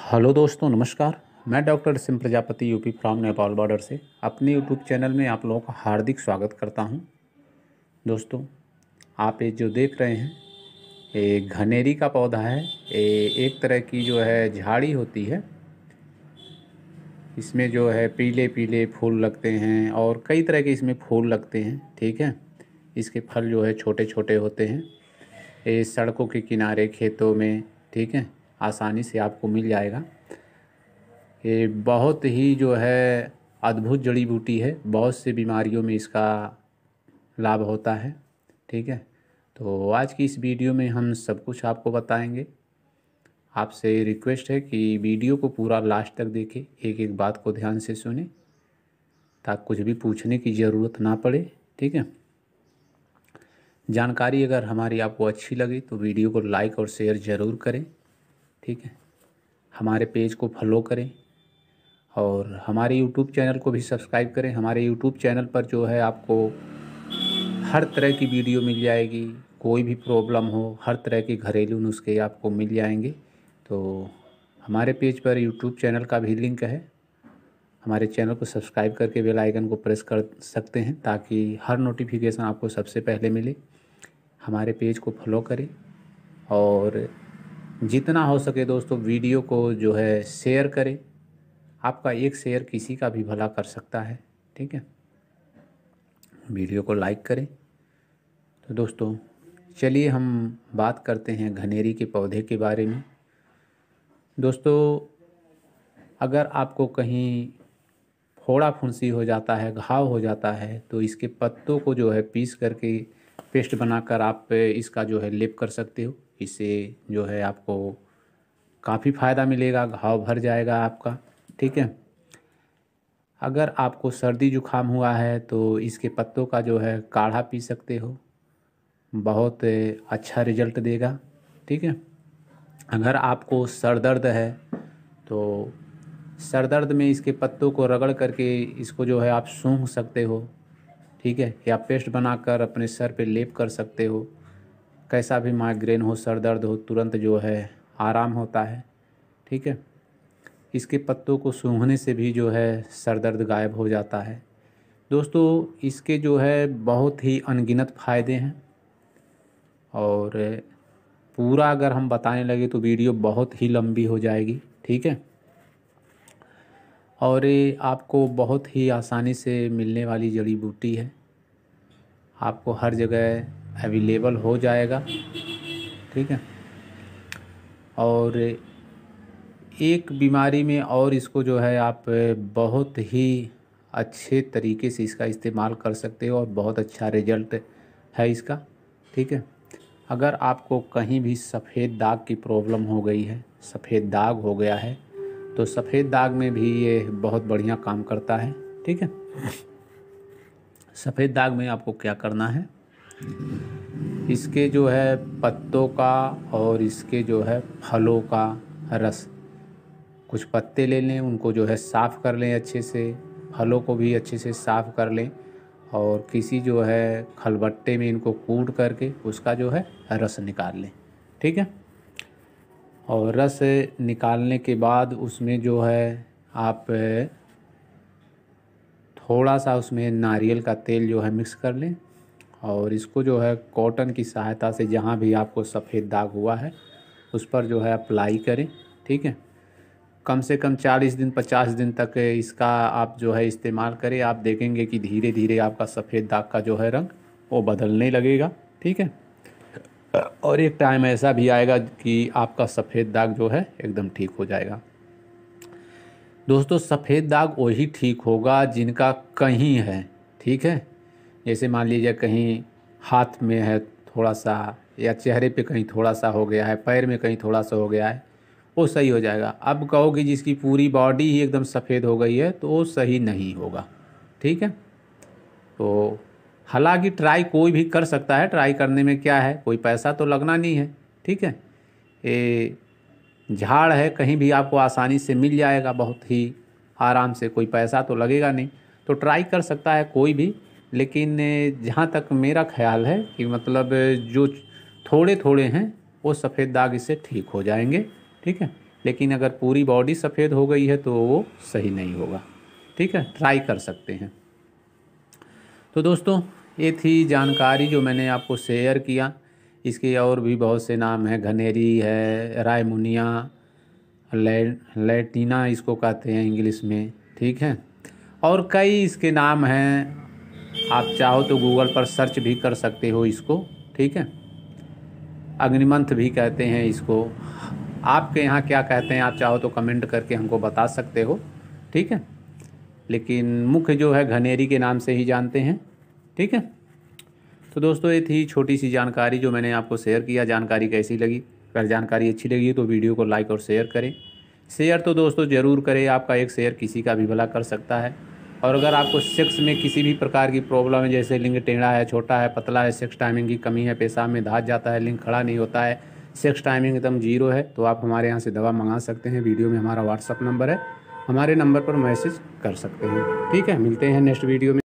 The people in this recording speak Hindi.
हेलो दोस्तों नमस्कार मैं डॉक्टर सिम Prajapati UP from Nepal border से अपने यूट्यूब चैनल में आप लोगों का हार्दिक स्वागत करता हूं दोस्तों आप ये जो देख रहे हैं ये घनेरी का पौधा है ये एक तरह की जो है झाड़ी होती है इसमें जो है पीले पीले फूल लगते हैं और कई तरह के इसमें फूल लगते हैं ठीक है इसके फल जो है छोटे छोटे होते हैं ये सड़कों के किनारे खेतों में ठीक है आसानी से आपको मिल जाएगा ये बहुत ही जो है अद्भुत जड़ी बूटी है बहुत से बीमारियों में इसका लाभ होता है ठीक है तो आज की इस वीडियो में हम सब कुछ आपको बताएंगे आपसे रिक्वेस्ट है कि वीडियो को पूरा लास्ट तक देखें एक एक बात को ध्यान से सुने ताकि कुछ भी पूछने की ज़रूरत ना पड़े ठीक है जानकारी अगर हमारी आपको अच्छी लगी तो वीडियो को लाइक और शेयर ज़रूर करें ठीक है हमारे पेज को फॉलो करें और हमारे यूट्यूब चैनल को भी सब्सक्राइब करें हमारे यूट्यूब चैनल पर जो है आपको हर तरह की वीडियो मिल जाएगी कोई भी प्रॉब्लम हो हर तरह के घरेलू नुस्खे आपको मिल जाएंगे तो हमारे पेज पर यूट्यूब चैनल का भी लिंक है हमारे चैनल को सब्सक्राइब करके बेल आइकन को प्रेस कर सकते हैं ताकि हर नोटिफिकेशन आपको सबसे पहले मिले हमारे पेज को फॉलो करें और जितना हो सके दोस्तों वीडियो को जो है शेयर करें आपका एक शेयर किसी का भी भला कर सकता है ठीक है वीडियो को लाइक करें तो दोस्तों चलिए हम बात करते हैं घनेरी के पौधे के बारे में दोस्तों अगर आपको कहीं फोड़ा फुंसी हो जाता है घाव हो जाता है तो इसके पत्तों को जो है पीस करके पेस्ट बनाकर आप इसका जो है लेप कर सकते हो इससे जो है आपको काफ़ी फ़ायदा मिलेगा घाव भर जाएगा आपका ठीक है अगर आपको सर्दी जुकाम हुआ है तो इसके पत्तों का जो है काढ़ा पी सकते हो बहुत अच्छा रिजल्ट देगा ठीक है अगर आपको सर दर्द है तो सर दर्द में इसके पत्तों को रगड़ करके इसको जो है आप सूंघ सकते हो ठीक है या पेस्ट बनाकर अपने सर पे लेप कर सकते हो कैसा भी माइग्रेन हो सर दर्द हो तुरंत जो है आराम होता है ठीक है इसके पत्तों को सूंघने से भी जो है सर दर्द गायब हो जाता है दोस्तों इसके जो है बहुत ही अनगिनत फ़ायदे हैं और पूरा अगर हम बताने लगे तो वीडियो बहुत ही लंबी हो जाएगी ठीक है और ये आपको बहुत ही आसानी से मिलने वाली जड़ी बूटी है आपको हर जगह अवेलेबल हो जाएगा ठीक है और एक बीमारी में और इसको जो है आप बहुत ही अच्छे तरीके से इसका इस्तेमाल कर सकते हो और बहुत अच्छा रिजल्ट है इसका ठीक है अगर आपको कहीं भी सफ़ेद दाग की प्रॉब्लम हो गई है सफ़ेद दाग हो गया है तो सफ़ेद दाग में भी ये बहुत बढ़िया काम करता है ठीक है सफ़ेद दाग में आपको क्या करना है इसके जो है पत्तों का और इसके जो है फलों का रस कुछ पत्ते ले लें उनको जो है साफ़ कर लें अच्छे से फलों को भी अच्छे से साफ़ कर लें और किसी जो है खलबट्टे में इनको कूट करके उसका जो है रस निकाल लें ठीक है और रस निकालने के बाद उसमें जो है आप थोड़ा सा उसमें नारियल का तेल जो है मिक्स कर लें और इसको जो है कॉटन की सहायता से जहाँ भी आपको सफ़ेद दाग हुआ है उस पर जो है अप्लाई करें ठीक है कम से कम 40 दिन 50 दिन तक इसका आप जो है इस्तेमाल करें आप देखेंगे कि धीरे धीरे आपका सफ़ेद दाग का जो है रंग वो बदलने लगेगा ठीक है और एक टाइम ऐसा भी आएगा कि आपका सफ़ेद दाग जो है एकदम ठीक हो जाएगा दोस्तों सफ़ेद दाग वही ठीक होगा जिनका कहीं है ठीक है जैसे मान लीजिए कहीं हाथ में है थोड़ा सा या चेहरे पे कहीं थोड़ा सा हो गया है पैर में कहीं थोड़ा सा हो गया है वो सही हो जाएगा अब कहोगे जिसकी पूरी बॉडी ही एकदम सफ़ेद हो गई है तो वो सही नहीं होगा ठीक है तो हालांकि ट्राई कोई भी कर सकता है ट्राई करने में क्या है कोई पैसा तो लगना नहीं है ठीक है ये झाड़ है कहीं भी आपको आसानी से मिल जाएगा बहुत ही आराम से कोई पैसा तो लगेगा नहीं तो ट्राई कर सकता है कोई भी लेकिन जहाँ तक मेरा ख्याल है कि मतलब जो थोड़े थोड़े हैं वो सफ़ेद दाग इससे ठीक हो जाएंगे ठीक है लेकिन अगर पूरी बॉडी सफ़ेद हो गई है तो वो सही नहीं होगा ठीक है ट्राई कर सकते हैं तो दोस्तों ये थी जानकारी जो मैंने आपको शेयर किया इसके और भी बहुत से नाम हैं घनेरी है रायमुनिया ले, लेटिना इसको कहते हैं इंग्लिश में ठीक है और कई इसके नाम हैं आप चाहो तो गूगल पर सर्च भी कर सकते हो इसको ठीक है अग्निमंथ भी कहते हैं इसको आपके यहाँ क्या कहते हैं आप चाहो तो कमेंट करके हमको बता सकते हो ठीक है लेकिन मुख्य जो है घनेरी के नाम से ही जानते हैं ठीक है तो दोस्तों ये थी छोटी सी जानकारी जो मैंने आपको शेयर किया जानकारी कैसी लगी अगर जानकारी अच्छी लगी तो वीडियो को लाइक और शेयर करें शेयर तो दोस्तों ज़रूर करें आपका एक शेयर किसी का भी भला कर सकता है और अगर आपको सेक्स में किसी भी प्रकार की प्रॉब्लम है जैसे लिंग टेढ़ा है छोटा है पतला है सेक्स टाइमिंग की कमी है पेशाब में धात जाता है लिंग खड़ा नहीं होता है सेक्स टाइमिंग एकदम जीरो है तो आप हमारे यहाँ से दवा मंगा सकते हैं वीडियो में हमारा व्हाट्सअप नंबर है हमारे नंबर पर मैसेज कर सकते हैं ठीक है मिलते हैं नेक्स्ट वीडियो में